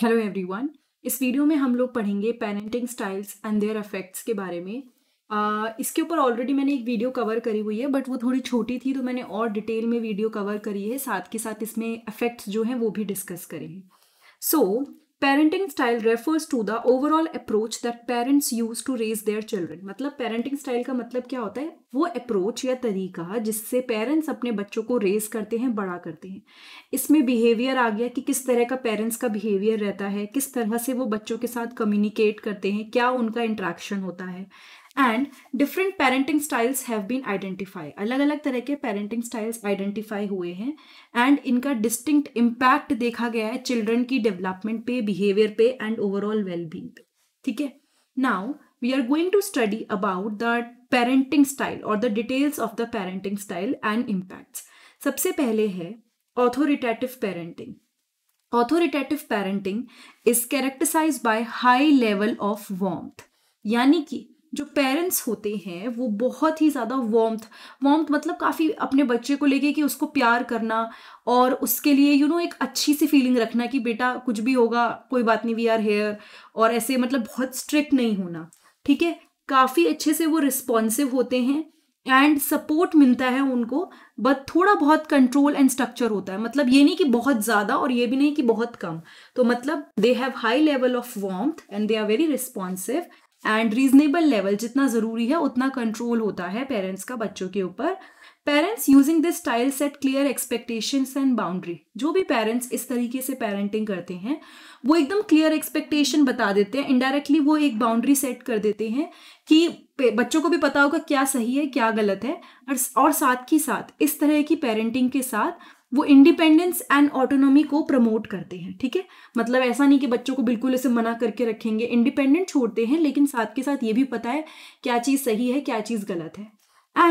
hello everyone इस video में हम लोग पढ़ेंगे parenting styles and their affects के बारे में आ, इसके ऊपर ऑलरेडी मैंने एक वीडियो कवर करी हुई है बट वो थोड़ी छोटी थी तो मैंने और डिटेल में वीडियो कवर करी है साथ के साथ इसमें अफेक्ट्स जो हैं वो भी डिस्कस करे हैं so so, parenting style refers to the overall approach that parents use to raise their children मतलब पेरेंटिंग स्टाइल का मतलब क्या होता है वो अप्रोच या तरीका जिससे पेरेंट्स अपने बच्चों को रेज करते हैं बड़ा करते हैं इसमें बिहेवियर आ गया कि किस तरह का पेरेंट्स का बिहेवियर रहता है किस तरह से वो बच्चों के साथ कम्युनिकेट करते हैं क्या उनका इंट्रैक्शन होता है and different parenting styles have been identify अलग अलग तरह के पेरेंटिंग स्टाइल्स आइडेंटिफाई हुए हैं एंड इनका डिस्टिंक्ट इम्पैक्ट देखा गया है चिल्ड्रन की डेवलपमेंट पे बिहेवियर पे एंड ओवरऑल वेलबींग पे ठीक है now we are going to study about the parenting style और the details of the parenting style and impact सबसे पहले है authoritative parenting authoritative parenting is characterize by high level of warmth यानी कि जो पेरेंट्स होते हैं वो बहुत ही ज़्यादा वॉम्थ वॉम्थ मतलब काफ़ी अपने बच्चे को लेके कि उसको प्यार करना और उसके लिए यू you नो know, एक अच्छी सी फीलिंग रखना कि बेटा कुछ भी होगा कोई बात नहीं वी आर हेयर और ऐसे मतलब बहुत स्ट्रिक्ट नहीं होना ठीक है काफ़ी अच्छे से वो रिस्पॉन्सिव होते हैं एंड सपोर्ट मिलता है उनको बट थोड़ा बहुत कंट्रोल एंड स्ट्रक्चर होता है मतलब ये नहीं कि बहुत ज़्यादा और ये भी नहीं कि बहुत कम तो मतलब they have high level of warmth and they are very responsive and reasonable level जितना ज़रूरी है उतना कंट्रोल होता है पेरेंट्स का बच्चों के ऊपर parents using this style set clear expectations and boundary जो भी पेरेंट्स इस तरीके से पेरेंटिंग करते हैं वो एकदम क्लियर एक्सपेक्टेशन बता देते हैं इनडायरेक्टली वो एक बाउंड्री सेट कर देते हैं कि बच्चों को भी पता होगा क्या सही है क्या गलत है और साथ ही साथ इस तरह की पेरेंटिंग के साथ वो इंडिपेंडेंस एंड ऑटोनॉमी को प्रमोट करते हैं ठीक है मतलब ऐसा नहीं कि बच्चों को बिल्कुल ऐसे मना करके रखेंगे इंडिपेंडेंट छोड़ते हैं लेकिन साथ के साथ ये भी पता है क्या चीज़ सही है क्या चीज़ गलत है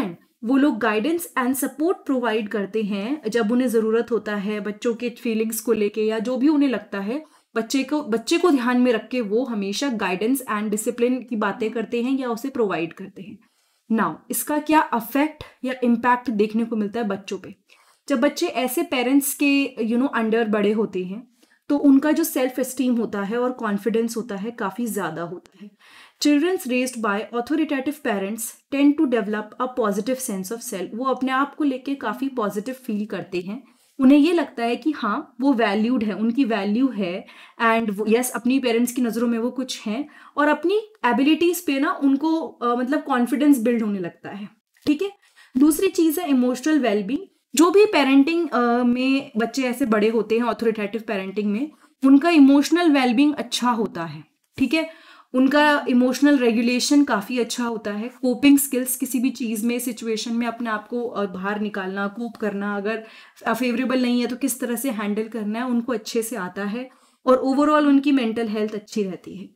एंड वो लोग गाइडेंस एंड सपोर्ट प्रोवाइड करते हैं जब उन्हें ज़रूरत होता है बच्चों के फीलिंग्स को लेके या जो भी उन्हें लगता है बच्चे को बच्चे को ध्यान में रख के वो हमेशा गाइडेंस एंड डिसिप्लिन की बातें करते हैं या उसे प्रोवाइड करते हैं नाउ इसका क्या अफेक्ट या इम्पैक्ट देखने को मिलता है बच्चों पर जब बच्चे ऐसे पेरेंट्स के यू नो अंडर बड़े होते हैं तो उनका जो सेल्फ इस्टीम होता है और कॉन्फिडेंस होता है काफ़ी ज़्यादा होता है childrens raised by authoritative parents tend to develop a positive sense of self वो अपने आप को लेके काफ़ी पॉजिटिव फील करते हैं उन्हें ये लगता है कि हाँ वो वैल्यूड है उनकी वैल्यू है एंड यस yes, अपनी पेरेंट्स की नज़रों में वो कुछ हैं और अपनी एबिलिटीज़ पे ना उनको uh, मतलब कॉन्फिडेंस बिल्ड होने लगता है ठीक है दूसरी चीज़ है इमोशनल वेलबींग जो भी पेरेंटिंग में बच्चे ऐसे बड़े होते हैं ऑथोरिटेटिव पेरेंटिंग में उनका इमोशनल वेलबींग अच्छा होता है ठीक है उनका इमोशनल रेगुलेशन काफ़ी अच्छा होता है कोपिंग स्किल्स किसी भी चीज़ में सिचुएशन में अपने आप को बाहर निकालना कोप करना अगर फेवरेबल नहीं है तो किस तरह से हैंडल करना है उनको अच्छे से आता है और ओवरऑल उनकी मेंटल हेल्थ अच्छी रहती है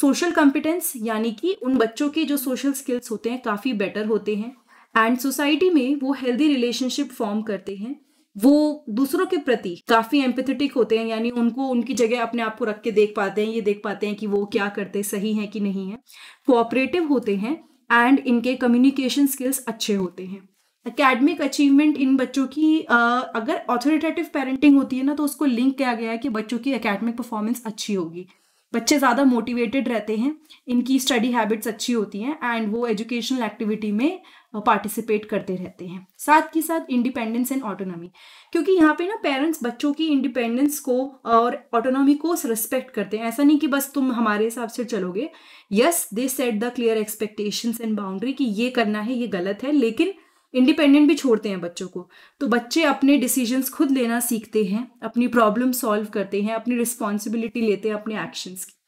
सोशल कॉम्पिटेंस यानी कि उन बच्चों के जो सोशल स्किल्स होते हैं काफ़ी बेटर होते हैं एंड सोसाइटी में वो हेल्दी रिलेशनशिप फॉर्म करते हैं वो दूसरों के प्रति काफी एम्पेथेटिक होते हैं यानी उनको उनकी जगह अपने आप को रख के देख पाते हैं ये देख पाते हैं कि वो क्या करते सही है कि नहीं है कोऑपरेटिव होते हैं एंड इनके कम्युनिकेशन स्किल्स अच्छे होते हैं अकेडमिक अचीवमेंट इन बच्चों की अगर ऑथोरिटेटिव पेरेंटिंग होती है ना तो उसको लिंक किया गया है कि बच्चों की अकेडमिक परफॉर्मेंस अच्छी होगी बच्चे ज़्यादा मोटिवेटेड रहते हैं इनकी स्टडी हैबिट्स अच्छी होती हैं एंड वो एजुकेशनल एक्टिविटी में पार्टिसिपेट करते रहते हैं साथ ही साथ इंडिपेंडेंस एंड ऑटोनॉमी क्योंकि यहाँ पे ना पेरेंट्स बच्चों की इंडिपेंडेंस को और ऑटोनॉमी को रिस्पेक्ट करते हैं ऐसा नहीं कि बस तुम हमारे हिसाब से चलोगे yes they set the clear expectations and boundary कि ये करना है ये गलत है लेकिन इंडिपेंडेंट भी छोड़ते हैं बच्चों को तो बच्चे अपने डिसीजंस खुद लेना सीखते हैं अपनी प्रॉब्लम सॉल्व करते हैं अपनी रिस्पॉन्सिबिलिटी लेते हैं अपने एक्शंस की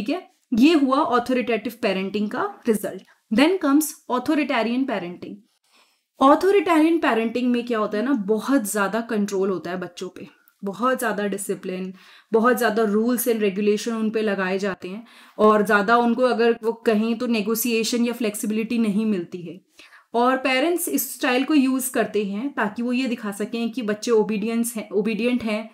ठीक है ये हुआ ऑथोरिटेटिव पेरेंटिंग का result then comes authoritarian parenting authoritarian parenting में क्या होता है ना बहुत ज़्यादा कंट्रोल होता है बच्चों पे बहुत ज़्यादा डिसिप्लिन बहुत ज़्यादा रूल्स एंड रेगुलेशन उन पे लगाए जाते हैं और ज़्यादा उनको अगर वो कहें तो नेगोसिएशन या फ्लेक्सिबिलिटी नहीं मिलती है और पेरेंट्स इस स्टाइल को यूज़ करते हैं ताकि वो ये दिखा सकें कि बच्चे ओबीडियंस हैं ओबीडियंट हैं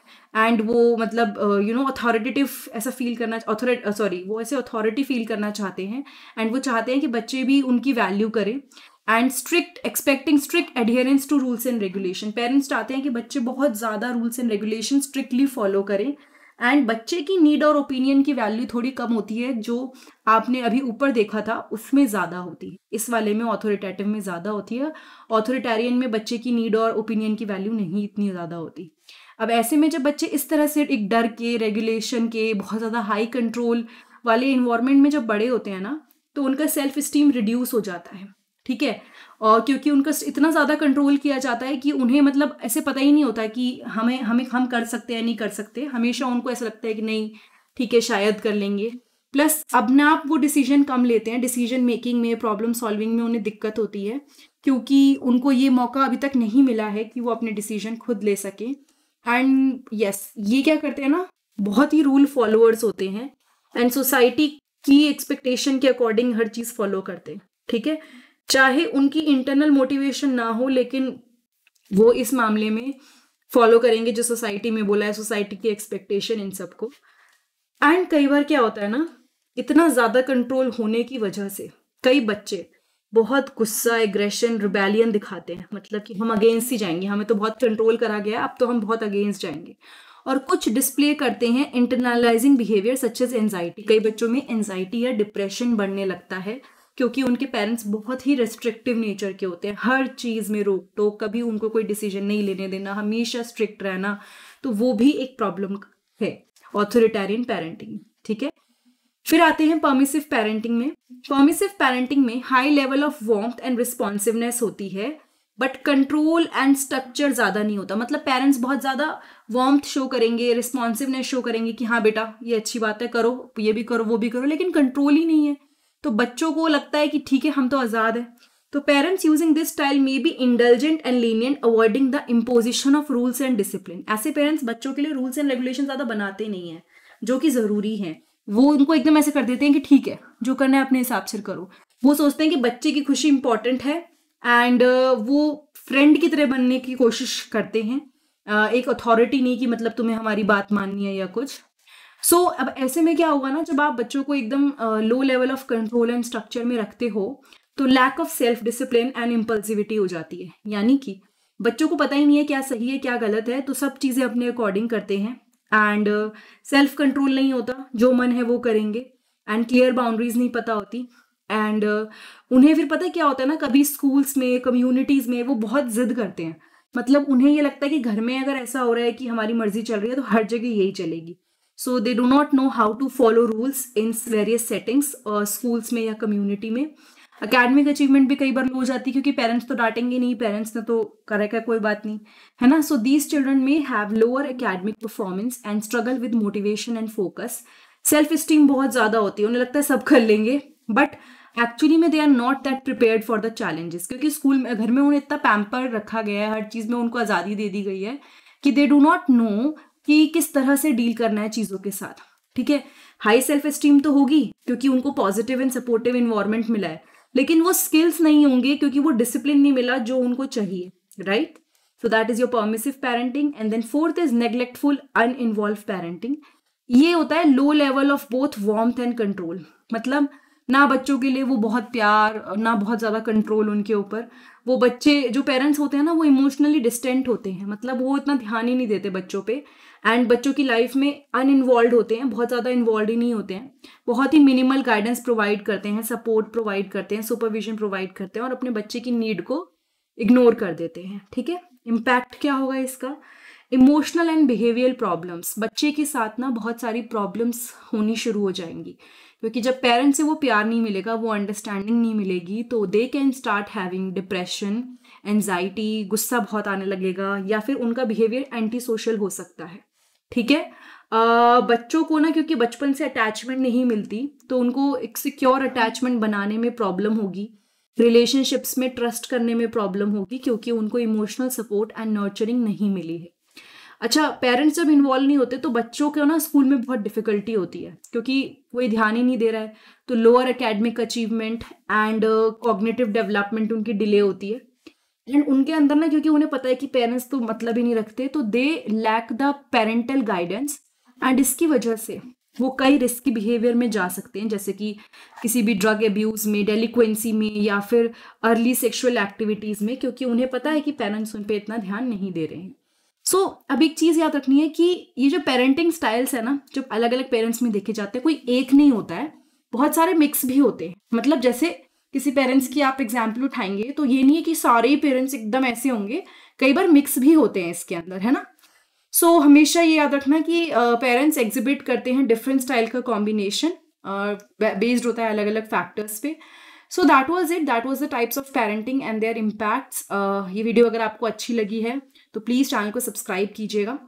एंड वो मतलब यू नो अथॉरिटेटिव ऐसा फील करना अथॉरिट सॉरी वो ऐसे अथॉरिटी फील करना चाहते हैं एंड वो चाहते हैं कि बच्चे भी उनकी वैल्यू करें and strict expecting strict adherence to rules and regulation parents चाहते हैं कि बच्चे बहुत ज़्यादा rules and regulation strictly follow करें एंड बच्चे की नीड और ओपिनियन की वैल्यू थोड़ी कम होती है जो आपने अभी ऊपर देखा था उसमें ज़्यादा होती है इस वाले में ऑथोरिटेटिव में ज़्यादा होती है ऑथोरिटेरियन में बच्चे की नीड और ओपिनियन की वैल्यू नहीं इतनी ज़्यादा होती अब ऐसे में जब बच्चे इस तरह से एक डर के रेगुलेशन के बहुत ज़्यादा हाई कंट्रोल वाले इन्वायरमेंट में जब बड़े होते हैं ना तो उनका सेल्फ स्टीम रिड्यूस हो जाता है ठीक है और क्योंकि उनका इतना ज़्यादा कंट्रोल किया जाता है कि उन्हें मतलब ऐसे पता ही नहीं होता कि हमें हमें हम कर सकते हैं नहीं कर सकते हमेशा उनको ऐसा लगता है कि नहीं ठीक है शायद कर लेंगे प्लस अपने आप वो डिसीजन कम लेते हैं डिसीजन मेकिंग में प्रॉब्लम सॉल्विंग में उन्हें दिक्कत होती है क्योंकि उनको ये मौका अभी तक नहीं मिला है कि वो अपने डिसीजन खुद ले सकें एंड यस ये क्या करते हैं ना बहुत ही रूल फॉलोअर्स होते हैं एंड सोसाइटी की एक्सपेक्टेशन के अकॉर्डिंग हर चीज़ फॉलो करते हैं ठीक है चाहे उनकी इंटरनल मोटिवेशन ना हो लेकिन वो इस मामले में फॉलो करेंगे जो सोसाइटी में बोला है सोसाइटी की एक्सपेक्टेशन इन सबको एंड कई बार क्या होता है ना इतना ज़्यादा कंट्रोल होने की वजह से कई बच्चे बहुत गुस्सा एग्रेशन रिबेलियन दिखाते हैं मतलब कि हम अगेंस्ट ही जाएंगे हमें तो बहुत कंट्रोल करा गया अब तो हम बहुत अगेंस्ट जाएंगे और कुछ डिस्प्ले करते हैं internalising behaviour such as anxiety कई बच्चों में एनजाइटी या डिप्रेशन बढ़ने लगता है क्योंकि उनके पेरेंट्स बहुत ही रेस्ट्रिक्टिव नेचर के होते हैं हर चीज़ में रोक टोक कभी उनको कोई डिसीजन नहीं लेने देना हमेशा स्ट्रिक्ट रहना तो वो भी एक प्रॉब्लम है ऑथोरिटेरियन पेरेंटिंग ठीक है फिर आते हैं परमिसिव पेरेंटिंग में परमिसिव पेरेंटिंग में high level of warmth and responsiveness होती है बट कंट्रोल एंड स्ट्रक्चर ज़्यादा नहीं होता मतलब पेरेंट्स बहुत ज़्यादा वॉम्थ शो करेंगे रिस्पॉन्सिवनेस शो करेंगे कि हाँ बेटा ये अच्छी बात है करो ये भी करो वो भी करो लेकिन कंट्रोल ही नहीं है तो बच्चों को लगता है कि ठीक है हम तो आज़ाद है तो parents using this style may be indulgent and lenient avoiding the imposition of rules and discipline ऐसे पेरेंट्स बच्चों के लिए रूल्स एंड रेगुलेशन ज़्यादा बनाते नहीं है जो कि ज़रूरी है वो उनको एकदम ऐसे कर देते हैं कि ठीक है जो करना है अपने हिसाब से करो वो सोचते हैं कि बच्चे की खुशी इंपॉर्टेंट है एंड वो फ्रेंड की तरह बनने की कोशिश करते हैं एक अथॉरिटी नहीं कि मतलब तुम्हें हमारी बात माननी है या कुछ सो so, अब ऐसे में क्या होगा ना जब आप बच्चों को एकदम low level of control and structure में रखते हो तो lack of self discipline and impulsivity हो जाती है यानी कि बच्चों को पता ही नहीं है क्या सही है क्या गलत है तो सब चीज़ें अपने अकॉर्डिंग करते हैं एंड सेल्फ कंट्रोल नहीं होता जो मन है वो करेंगे एंड क्लियर बाउंड्रीज नहीं पता होती एंड uh, उन्हें फिर पता क्या होता है ना कभी स्कूल्स में कम्युनिटीज़ में वो बहुत जिद करते हैं मतलब उन्हें ये लगता है कि घर में अगर ऐसा हो रहा है कि हमारी मर्जी चल रही है तो हर जगह यही चलेगी so they do not know how to follow rules in various settings schools में या कम्युनिटी में अकेडमिक अचीवमेंट भी कई बार लो जाती है क्योंकि पेरेंट्स तो डांटेंगे नहीं पेरेंट्स ने तो करेगा कोई बात नहीं है ना so these children may have lower academic performance and struggle with motivation and focus self esteem बहुत ज़्यादा होती है उन्हें लगता है सब कर लेंगे बट एक्चुअली में they are not that prepared for the challenges क्योंकि स्कूल में घर में उन्हें इतना पैम्पर रखा गया है हर चीज़ में उनको आज़ादी दे दी गई है कि दे डू नॉट नो कि किस तरह से डील करना है चीज़ों के साथ ठीक है हाई सेल्फ स्टीम तो होगी क्योंकि उनको पॉजिटिव एंड सपोर्टिव इन्वायरमेंट मिला है लेकिन वो स्किल्स नहीं होंगे क्योंकि वो डिसिप्लिन नहीं मिला जो उनको चाहिए right so that is your permissive parenting and then fourth is neglectful uninvolved parenting ये होता है low level of both warmth and control मतलब ना बच्चों के लिए वो बहुत प्यार ना बहुत ज़्यादा कंट्रोल उनके ऊपर वो बच्चे जो पेरेंट्स होते हैं ना वो इमोशनली डिस्टेंट होते हैं मतलब वो इतना ध्यान ही नहीं देते बच्चों पे एंड बच्चों की लाइफ में अनइन्वॉल्व होते हैं बहुत ज़्यादा इन्वॉल्व ही नहीं होते हैं बहुत ही मिनिमल गाइडेंस प्रोवाइड करते हैं सपोर्ट प्रोवाइड करते हैं सुपरविजन प्रोवाइड करते हैं और अपने बच्चे की नीड को इग्नोर कर देते हैं ठीक है इम्पैक्ट क्या होगा इसका इमोशनल एंड बिहेवियर प्रॉब्लम्स बच्चे के साथ ना बहुत सारी प्रॉब्लम्स होनी शुरू हो जाएंगी क्योंकि जब पेरेंट्स से वो प्यार नहीं मिलेगा वो अंडरस्टैंडिंग नहीं मिलेगी तो they can start having depression anxiety गुस्सा बहुत आने लगेगा या फिर उनका बिहेवियर एंटी सोशल हो सकता है ठीक है बच्चों को ना क्योंकि बचपन से अटैचमेंट नहीं मिलती तो उनको एक सिक्योर अटैचमेंट बनाने में प्रॉब्लम होगी रिलेशनशिप्स में ट्रस्ट करने में प्रॉब्लम होगी क्योंकि उनको इमोशनल सपोर्ट एंड नर्चरिंग नहीं मिली है अच्छा पेरेंट्स जब इन्वॉल्व नहीं होते तो बच्चों को ना स्कूल में बहुत डिफिकल्टी होती है क्योंकि कोई ध्यान ही नहीं दे रहा है तो lower academic achievement and cognitive development उनकी डिले होती है एंड उनके अंदर ना क्योंकि उन्हें पता है कि पेरेंट्स तो मतलब ही नहीं रखते तो they lack the parental guidance and इसकी वजह से वो कई रिस्की बिहेवियर में जा सकते हैं जैसे कि किसी भी ड्रग एब्यूज़ में डेलिक्वेंसी में या फिर अर्ली सेक्सुअल एक्टिविटीज़ में क्योंकि उन्हें पता है कि पेरेंट्स उन पर इतना ध्यान नहीं दे रहे हैं सो so, अब एक चीज़ याद रखनी है कि ये जो पेरेंटिंग स्टाइल्स है ना जो अलग अलग पेरेंट्स में देखे जाते हैं कोई एक नहीं होता है बहुत सारे मिक्स भी होते हैं मतलब जैसे किसी पेरेंट्स की आप एग्जाम्पल उठाएंगे तो ये नहीं है कि सारे ही पेरेंट्स एकदम ऐसे होंगे कई बार मिक्स भी होते हैं इसके अंदर है ना सो so, हमेशा ये याद रखना कि पेरेंट्स uh, एग्जिबिट करते हैं डिफरेंट स्टाइल का कॉम्बिनेशन बेस्ड होता है अलग अलग फैक्टर्स पे so that was it that was the types of parenting and their impacts ये वीडियो अगर आपको अच्छी लगी है तो प्लीज़ चैनल को सब्सक्राइब कीजिएगा